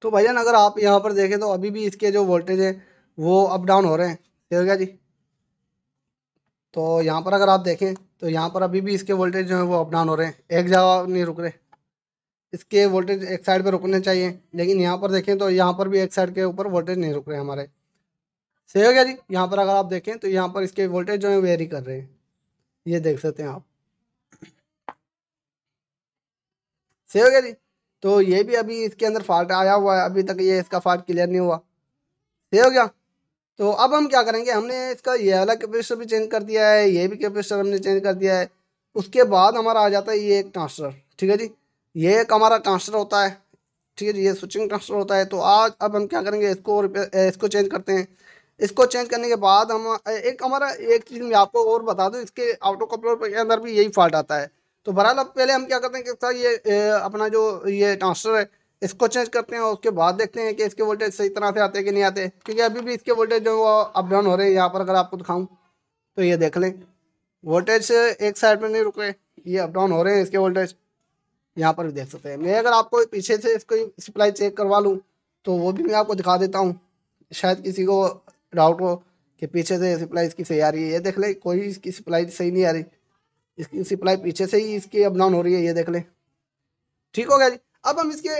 A: तो भैया अगर आप यहाँ पर देखें तो अभी भी इसके जो वोल्टेज हैं वो अप डाउन हो रहे हैं ठीक है जी तो यहाँ पर अगर आप देखें तो यहाँ पर अभी भी इसके वोल्टेज जो है वो अप डाउन हो रहे हैं एक जगह नहीं रुक रहे इसके वोल्टेज एक साइड पर रुकने चाहिए लेकिन यहाँ पर देखें तो यहाँ पर भी एक साइड के ऊपर वोल्टेज नहीं रुक रहे हमारे सही हो गया जी यहाँ पर अगर आप देखें तो यहाँ पर इसके वोल्टेज जो है वेरी कर रहे हैं ये देख सकते हैं आप सही हो गया जी तो ये भी अभी इसके अंदर फॉल्ट आया हुआ है अभी तक ये इसका फॉल्ट क्लियर नहीं हुआ सही हो गया तो अब हम क्या करेंगे हमने इसका ये वाला कैपेसिटर भी चेंज कर दिया है ये भी कैपेसिटर हमने चेंज कर दिया है उसके बाद हमारा आ जाता है ये एक ट्रांसफर ठीक है जी ये एक हमारा ट्रांसफर होता है ठीक है जी ये स्विचिंग ट्रांसफर होता है तो आज अब हम क्या करेंगे इसको इसको चेंज करते हैं इसको चेंज करने के बाद हम एक हमारा एक चीज़ मैं आपको और बता दूँ इसके ऑटो कपलर के अंदर भी यही फॉल्ट आता है तो बहरहाल अब पहले हम क्या करते हैं कि सर ये ए, अपना जो ये ट्रांसटर है इसको चेंज करते हैं और उसके बाद देखते हैं कि इसके वोल्टेज सही तरह से आते हैं कि नहीं आते क्योंकि अभी भी इसके वोल्टेज जो वो अप डाउन हो रहे हैं यहाँ पर अगर आपको दिखाऊँ तो ये देख लें वोल्टेज एक साइड में नहीं रुक रहे ये अप डाउन हो रहे हैं इसके वोल्टेज यहाँ पर भी देख सकते हैं मैं अगर आपको पीछे से इसको सप्लाई चेक करवा लूँ तो वो भी मैं आपको दिखा देता हूँ शायद किसी को डाउट हो कि पीछे से सप्लाई इसकी सही आ रही है ये देख ले कोई इसकी सप्लाई सही नहीं आ रही इसकी सिप्लाई पीछे से ही इसकी अप डाउन हो रही है ये देख ले ठीक हो गया जी अब हम इसके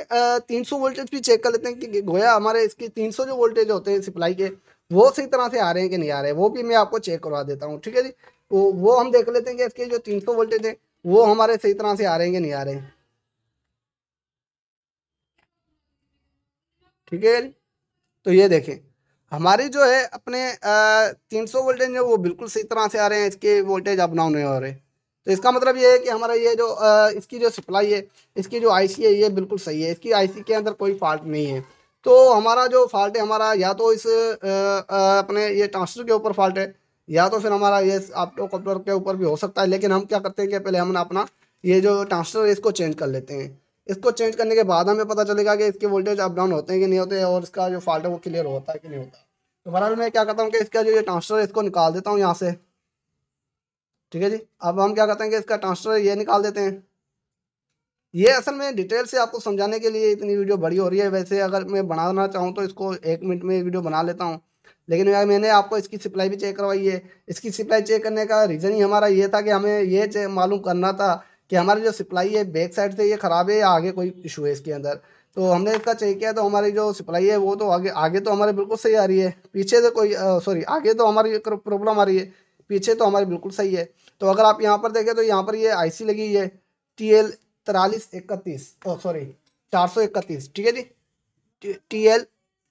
A: तीन सौ वोल्टेज भी चेक कर लेते हैं कि गोया हमारे इसके तीन सौ जो वोल्टेज होते हैं सप्लाई के वो सही तरह से आ रहे हैं कि नहीं आ रहे वो भी मैं आपको चेक करवा देता हूँ ठीक है जी तो वो हम देख लेते हैं कि इसके जो तीन सौ वोल्टेज है वो हमारे सही तरह से आ रहे हैं कि नहीं आ रहे हैं ठीक है तो ये देखें हमारी जो है अपने तीन सौ वोल्टेज है वो बिल्कुल सही तरह से आ रहे हैं इसके वोल्टेज अपडाउन नहीं हो रहे तो इसका मतलब ये है कि हमारा ये जो इसकी जो सप्लाई है इसकी जो आईसी है ये बिल्कुल सही है इसकी आईसी के अंदर कोई फॉल्ट नहीं है तो हमारा जो फॉल्ट है हमारा या तो इस अपने ये ट्रांसफर के ऊपर फॉल्ट है या तो फिर हमारा ये आपको कंप्यूटर के ऊपर भी हो सकता है लेकिन हम क्या करते हैं कि पहले हम अपना ये जो ट्रांसफर है इसको चेंज कर लेते हैं इसको चेंज करने के बाद हमें पता चलेगा कि इसके वोल्टेज अप डाउन होते हैं कि नहीं होते और इसका जो फॉल्ट है वो क्लियर होता है कि नहीं होता तो बहरहाल मैं क्या करता हूँ कि इसका जो ये ट्रांसफर है इसको निकाल देता हूँ यहाँ से ठीक है जी अब हम क्या कहते हैं कि इसका ट्रांसफर ये निकाल देते हैं ये असल में डिटेल से आपको समझाने के लिए इतनी वीडियो बड़ी हो रही है वैसे अगर मैं बनाना चाहूँ तो इसको एक मिनट में वीडियो बना लेता हूँ लेकिन यार मैंने आपको इसकी सप्लाई भी चेक करवाई है इसकी सप्लाई चेक करने का रीज़न ही हमारा ये था कि हमें ये मालूम करना था कि हमारी जो सप्लाई है बैक साइड से ये ख़राब है या आगे कोई इशू है इसके अंदर तो हमने इसका चेक किया तो हमारी जो सप्लाई है वो तो आगे आगे तो हमारे बिल्कुल सही आ रही है पीछे से कोई सॉरी आगे तो हमारी प्रॉब्लम आ रही है पीछे तो हमारे बिल्कुल सही है तो अगर आप यहाँ पर देखें तो यहाँ पर ये आईसी लगी है टी एल तिरालीस इकतीस ओ सॉरी चार सौ इकतीस ठीक है जी टी एल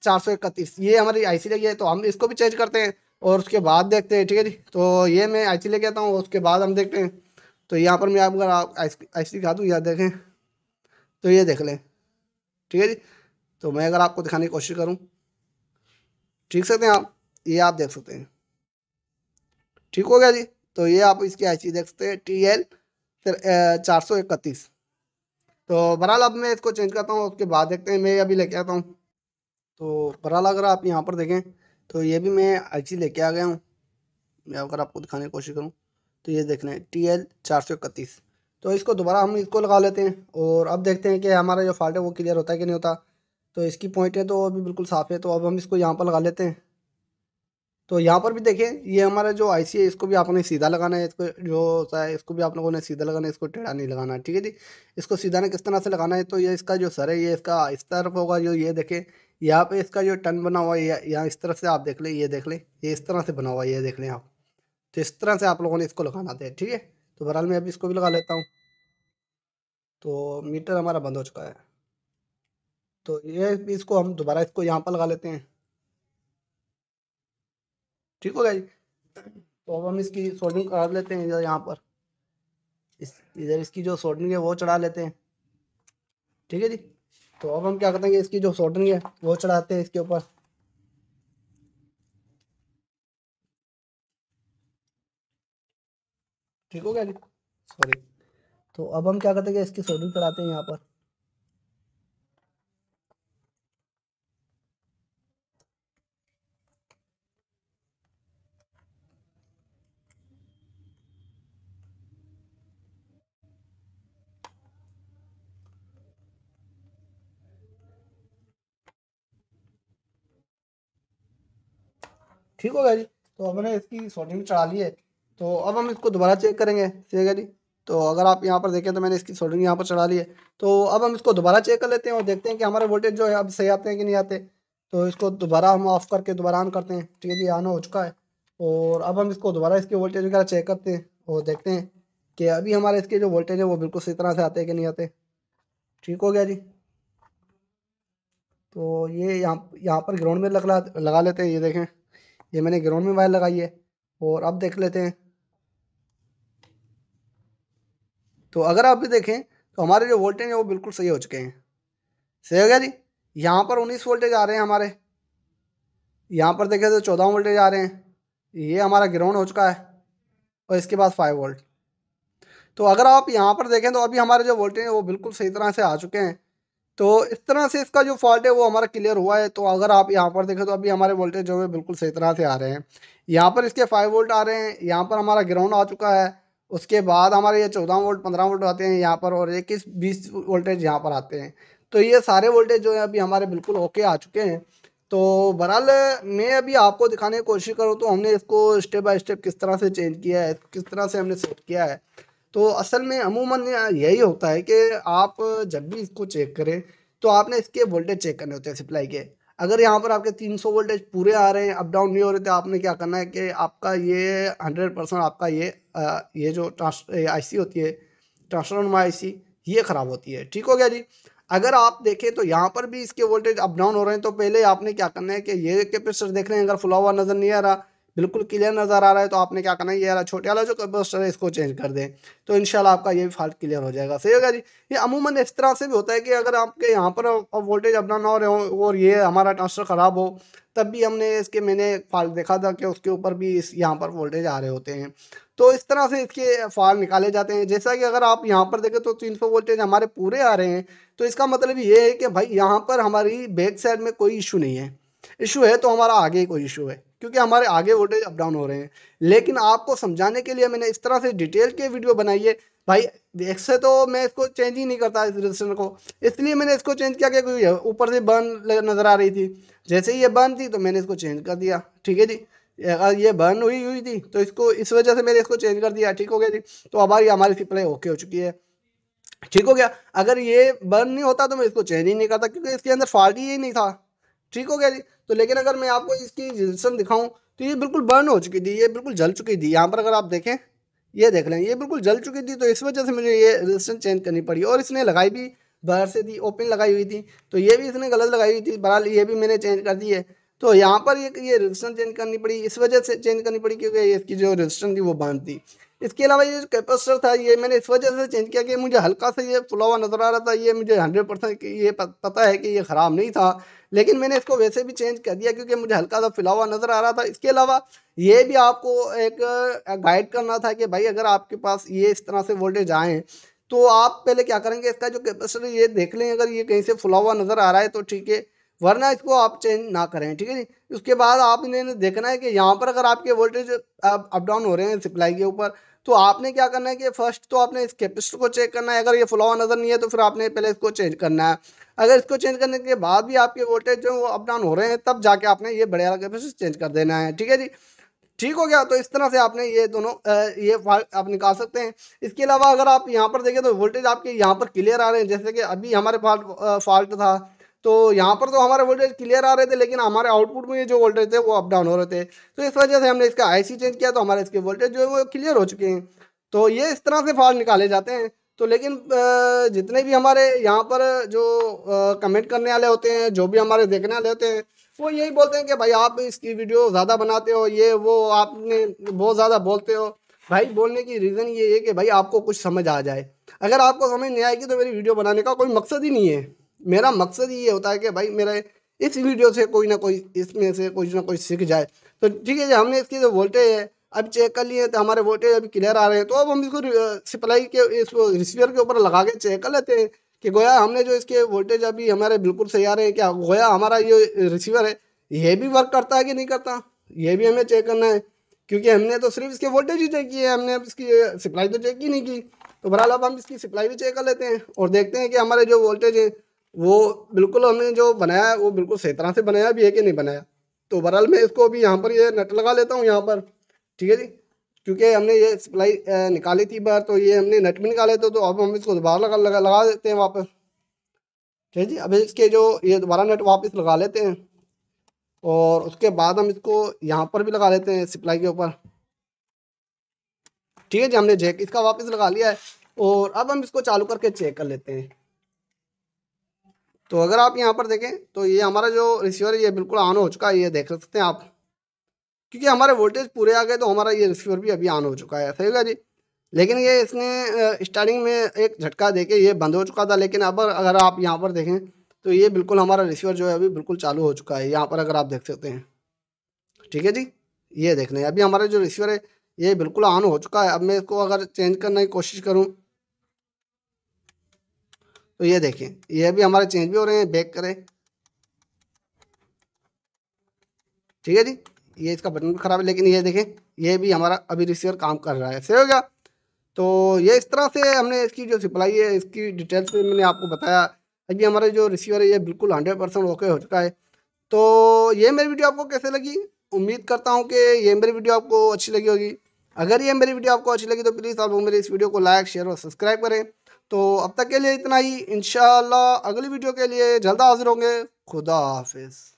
A: चार सौ इकतीस ये हमारी आईसी लगी है तो हम इसको भी चेंज करते हैं और उसके बाद देखते हैं ठीक है जी तो ये मैं आईसी लेके आता हूँ उसके बाद हम देखते हैं तो यहाँ पर मैं अगर आप आई सी दिखा दूँ यहाँ देखें तो ये देख लें ठीक है जी तो मैं अगर आपको दिखाने की कोशिश करूँ ठीक सकते हैं आप ये आप देख सकते हैं ठीक हो गया जी तो ये आप इसकी आई सी देख सकते हैं टी एल चार सौ इकतीस तो बहरहाल अब मैं इसको चेंज करता हूँ उसके बाद देखते हैं मैं अभी लेके आता हूँ तो बहरहाल अगर आप यहाँ पर देखें तो ये भी मैं आई सी लेके आ गया हूँ मैं अगर आपको दिखाने की कोशिश करूँ तो ये देख लें टी एल चार सौ इकतीस तो इसको दोबारा हम इसको लगा लेते हैं और अब देखते हैं कि हमारा जो फॉल्ट है वो क्लियर होता है कि नहीं होता तो इसकी पॉइंट है तो अभी बिल्कुल साफ़ है तो अब हम इसको यहाँ पर लगा लेते हैं तो यहाँ पर भी देखें ये हमारा जो आई है इसको भी आपने सीधा लगाना है इसको जो होता है इसको भी आप लोगों ने सीधा लगाना है इसको टेढ़ा नहीं लगाना है ठीक है जी इसको सीधा ने किस तरह से लगाना है तो ये इसका जो सर है ये इसका इस तरफ होगा जो ये देखें यहाँ पे इसका जो टन बना हुआ है यहाँ इस तरफ से आप देख लें ये देख लें ये इस तरह से बना हुआ है ये देख लें आप तो इस तरह से आप लोगों ने इसको लगाना था ठीक है तो बहरहाल मैं अभी इसको भी लगा लेता हूँ तो मीटर हमारा बंद हो चुका है तो ये इसको हम दोबारा इसको यहाँ पर लगा लेते हैं ठीक हो गया जी तो अब हम इसकी सोल्डिंग करा लेते हैं इधर यहाँ पर इस इधर इसकी जो सोल्डिंग है वो चढ़ा लेते हैं ठीक है जी तो अब हम क्या करते हैं इसकी जो सोल्डिंग है वो चढ़ाते हैं इसके ऊपर ठीक हो गया जी सॉरी तो अब हम क्या करते हैं इसकी सोल्डिंग चढ़ाते हैं यहाँ पर ठीक हो गया जी तो हमने इसकी सोल्डिंग चढ़ा ली है तो अब हम इसको दोबारा चेक करेंगे ठीक है जी तो अगर आप यहाँ पर देखें तो मैंने इसकी सोल्डिंग यहाँ पर चढ़ा ली है तो अब हम इसको दोबारा चेक कर लेते हैं और देखते हैं कि हमारे वोल्टेज जो है अब सही आते हैं कि नहीं आते तो इसको दोबारा हम ऑफ करके दोबारा ऑन करते हैं ठीक है जी ऑन हो चुका है और अब हम इसको दोबारा इसकी वोल्टेज वगैरह चेक करते हैं और देखते हैं कि अभी हमारे इसके जो वोल्टेज है वो बिल्कुल सही तरह से आते हैं कि नहीं आते ठीक हो गया जी तो ये यहाँ यहाँ पर ग्राउंड में लगा लगा लेते हैं ये देखें ये मैंने ग्राउंड में वायर लगाई है और अब देख लेते हैं तो अगर आप भी देखें तो हमारे जो वोल्टेज है वो बिल्कुल सही हो चुके हैं सही हो गया जी यहाँ पर उन्नीस वोल्टेज आ रहे हैं हमारे यहाँ पर देखें तो चौदह वोल्टेज आ रहे हैं ये हमारा ग्राउंड हो चुका है और इसके बाद फाइव वोल्ट तो अगर आप यहाँ पर देखें तो अभी हमारे जो वोल्टेज हैं वो बिल्कुल सही तरह से आ चुके हैं तो इस तरह से इसका जो फॉल्ट है वो हमारा क्लियर हुआ है तो अगर आप यहाँ पर देखें तो अभी हमारे वोल्टेज जो है बिल्कुल सही तरह से आ रहे हैं यहाँ पर इसके फाइव वोल्ट आ रहे हैं यहाँ पर हमारा ग्राउंड आ चुका है उसके बाद हमारे ये चौदह वोल्ट पंद्रह वोल्ट आते हैं यहाँ पर और इक्कीस बीस वोल्टेज यहाँ पर आते हैं तो ये सारे वोल्टेज जो है अभी हमारे बिल्कुल ओके आ चुके हैं तो बहरहाल मैं अभी आपको दिखाने की कोशिश करूँ तो हमने इसको स्टेप बाय स्टेप किस तरह से चेंज किया है किस तरह से हमने सेट किया है तो असल में अमूमन यही होता है कि आप जब भी इसको चेक करें तो आपने इसके वोल्टेज चेक करने होते हैं सप्लाई के अगर यहाँ पर आपके 300 वोल्टेज पूरे आ रहे हैं अप डाउन नहीं हो रहे थे तो आपने क्या करना है कि आपका ये 100 परसेंट आपका ये आ, ये जो ट्रांस आईसी होती है आई आईसी ये ख़राब होती है ठीक हो गया जी अगर आप देखें तो यहाँ पर भी इसके वोल्टेज अप डाउन हो रहे हैं तो पहले आपने क्या करना है कि ये कैपेसिटर देख रहे हैं अगर फुला हुआ नज़र नहीं आ रहा बिल्कुल क्लियर नज़र आ रहा है तो आपने क्या करना है ये वाला छोटे वाला जो पोस्टर है इसको चेंज कर दें तो इनशाला आपका ये भी फॉल्ट क्लियर हो जाएगा सही होगा जी ये अमूमन इस तरह से भी होता है कि अगर आपके यहाँ पर वोल्टेज अपना ना हो रहे हो और ये हमारा ट्रांसफर ख़राब हो तब भी हमने इसके मैंने फॉल्ट देखा था कि उसके ऊपर भी इस यहाँ पर वोल्टेज आ रहे होते हैं तो इस तरह से इसके फॉल निकाले जाते हैं जैसा कि अगर आप यहाँ पर देखें तो तीन वोल्टेज हमारे पूरे आ रहे हैं तो इसका मतलब ये है कि भाई यहाँ पर हमारी बैक साइड में कोई इशू नहीं है इशू है तो हमारा आगे कोई इशू है क्योंकि हमारे आगे वोल्टेज अप डाउन हो रहे हैं लेकिन आपको समझाने के लिए मैंने इस तरह से डिटेल के वीडियो बनाई है भाई से तो मैं इसको चेंज ही नहीं करता इस रजिस्टर को इसलिए मैंने इसको चेंज किया क्योंकि ऊपर से बर्न नज़र आ रही थी जैसे ही ये बर्न थी तो मैंने इसको चेंज कर दिया ठीक है जी अगर ये बर्न हुई हुई थी तो इसको इस वजह से मैंने इसको चेंज कर दिया ठीक हो गया जी तो हमारी हमारी सप्लाई ओके हो चुकी है ठीक हो गया अगर ये बर्न नहीं होता तो मैं इसको चेंज ही नहीं करता क्योंकि इसके अंदर फॉल्ट ही नहीं था ठीक हो गया जी तो लेकिन अगर मैं आपको इसकी रजिस्ट्रेशन दिखाऊं तो ये बिल्कुल बर्न हो चुकी थी ये बिल्कुल जल चुकी थी यहाँ पर अगर आप देखें ये देख लें ये बिल्कुल जल चुकी थी तो इस वजह से मुझे ये रजिस्ट्रेशन चेंज करनी पड़ी और इसने लगाई भी बाहर से थी ओपन लगाई हुई थी तो ये भी इसने गलत लगाई हुई थी बहरहाल ये भी मैंने चेंज कर दी है तो यहाँ पर ये ये चेंज करनी पड़ी इस वजह से चेंज करनी पड़ी क्योंकि इसकी जो रजिस्ट्रेशन थी वो बांध थी इसके अलावा ये जो कैपेसिटर था ये मैंने इस वजह से चेंज किया कि मुझे हल्का सा ये फुला हुआ नज़र आ रहा था ये मुझे हंड्रेड परसेंट ये पता है कि ये ख़राब नहीं था लेकिन मैंने इसको वैसे भी चेंज कर दिया क्योंकि मुझे हल्का सा फिलावा हुआ नज़र आ रहा था इसके अलावा ये भी आपको एक गाइड करना था कि भाई अगर आपके पास ये इस तरह से वोल्टेज आएँ तो आप पहले क्या करेंगे इसका जो कैपेसिटर ये देख लें अगर ये कहीं से फुला हुआ नज़र आ रहा है तो ठीक है वरना इसको आप चेंज ना करें ठीक है जी उसके बाद आपने देखना है कि यहाँ पर अगर आपके वोल्टेज अप डाउन हो रहे हैं सप्लाई के ऊपर तो आपने क्या करना है कि फर्स्ट तो आपने इस कैपेसिटर को चेक करना है अगर ये फ्लो नज़र नहीं है तो फिर आपने पहले इसको चेंज करना है अगर इसको चेंज करने के बाद भी आपके वोल्टेज जो वो अप डाउन हो रहे हैं तब जाके आपने ये बड़े वाला कैपेसिटर चेंज कर देना है ठीक है जी ठीक हो गया तो इस तरह से आपने ये दोनों ये आप निकाल सकते हैं इसके अलावा अगर आप यहाँ पर देखें तो वोल्टेज आपके यहाँ पर क्लियर आ रहे हैं जैसे कि अभी हमारे फॉल्ट फॉल्ट था तो यहाँ पर तो हमारे वोल्टेज क्लियर आ रहे थे लेकिन हमारे आउटपुट में जो वोल्टेज थे वो अप डाउन हो रहे थे तो इस वजह से हमने इसका आईसी चेंज किया तो हमारे इसके वोल्टेज जो है वो क्लियर हो चुके हैं तो ये इस तरह से फॉल्ट निकाले जाते हैं तो लेकिन जितने भी हमारे यहाँ पर जो कमेंट करने वाले होते हैं जो भी हमारे देखने वाले होते हैं वो यही बोलते हैं कि भाई आप इसकी वीडियो ज़्यादा बनाते हो ये वो आपने बहुत ज़्यादा बोलते हो भाई बोलने की रीज़न ये है कि भाई आपको कुछ समझ आ जाए अगर आपको समझ नहीं आएगी तो मेरी वीडियो बनाने का कोई मकसद ही नहीं है मेरा मकसद ये होता है कि भाई मेरे इस वीडियो से कोई ना कोई इसमें से कुछ ना कुछ सीख जाए तो ठीक है जी हमने इसकी जो वोल्टेज है अब चेक कर लिए तो हमारे वोल्टेज अभी क्लियर आ रहे हैं तो अब हम इसको सप्लाई के इसको रिसीवर के ऊपर लगा के चेक कर लेते हैं कि गोया हमने जो इसके वोल्टेज अभी हमारे बिल्कुल सही आ रहे हैं क्या गोया हमारा ये रिसीवर है ये भी वर्क करता है कि नहीं करता ये भी हमें चेक करना है क्योंकि हमने तो सिर्फ इसके वोल्टेज ही चेक किए है हमने इसकी सप्लाई तो चेक ही नहीं की तो बहरहाल अब हम इसकी सप्लाई भी चेक कर लेते हैं और देखते हैं कि हमारे जो वोल्टेज है वो बिल्कुल हमने जो बनाया है वो बिल्कुल सही तरह से बनाया भी है कि नहीं बनाया तो बहरहाल मैं इसको अभी यहाँ पर ये नट लगा लेता हूँ यहाँ पर ठीक है जी क्योंकि हमने ये सप्लाई निकाली थी बार तो ये हमने नट भी निकाले थे तो अब हम इसको दोबारा लगा लगा लगा देते हैं वापस ठीक है जी अब इसके जो ये दोबारा नट वापस लगा लेते हैं और उसके बाद हम इसको यहाँ पर भी लगा लेते हैं सप्लाई के ऊपर ठीक है जी हमने जैक इसका वापस लगा लिया है और अब हम इसको चालू करके चेक कर लेते हैं तो अगर आप यहाँ पर देखें तो ये हमारा जो रिसीवर ये बिल्कुल ऑन हो चुका है ये देख सकते हैं आप क्योंकि हमारे वोल्टेज पूरे आ गए तो हमारा ये रिसीवर भी अभी ऑन हो चुका है सही होगा जी लेकिन ये इसने स्टार्टिंग में एक झटका देके ये बंद हो चुका था लेकिन अब अगर आप यहाँ पर देखें तो ये बिल्कुल हमारा रिसीवर जो है अभी बिल्कुल चालू हो चुका है यहाँ पर अगर आप देख सकते हैं ठीक है जी ये देख लें अभी हमारा जो रिसीवर है ये बिल्कुल ऑन हो चुका है अब मैं इसको अगर चेंज करने की कोशिश करूँ तो ये देखें यह भी हमारे चेंज भी हो रहे हैं बैक करें ठीक है जी ये इसका बटन भी ख़राब है लेकिन ये देखें ये भी हमारा अभी रिसीवर काम कर रहा है सही हो गया तो ये इस तरह से हमने इसकी जो सप्लाई है इसकी डिटेल्स में मैंने आपको बताया अभी हमारा जो रिसीवर है ये बिल्कुल हंड्रेड परसेंट ओके हो चुका है तो ये मेरी वीडियो आपको कैसे लगी उम्मीद करता हूँ कि ये मेरी वीडियो आपको अच्छी लगी होगी अगर ये मेरी वीडियो आपको अच्छी लगी तो प्लीज़ आप लोग मेरे इस वीडियो को लाइक शेयर और सब्सक्राइब करें तो अब तक के लिए इतना ही इन अगली वीडियो के लिए जल्द हाजिर होंगे खुदा हाफिज़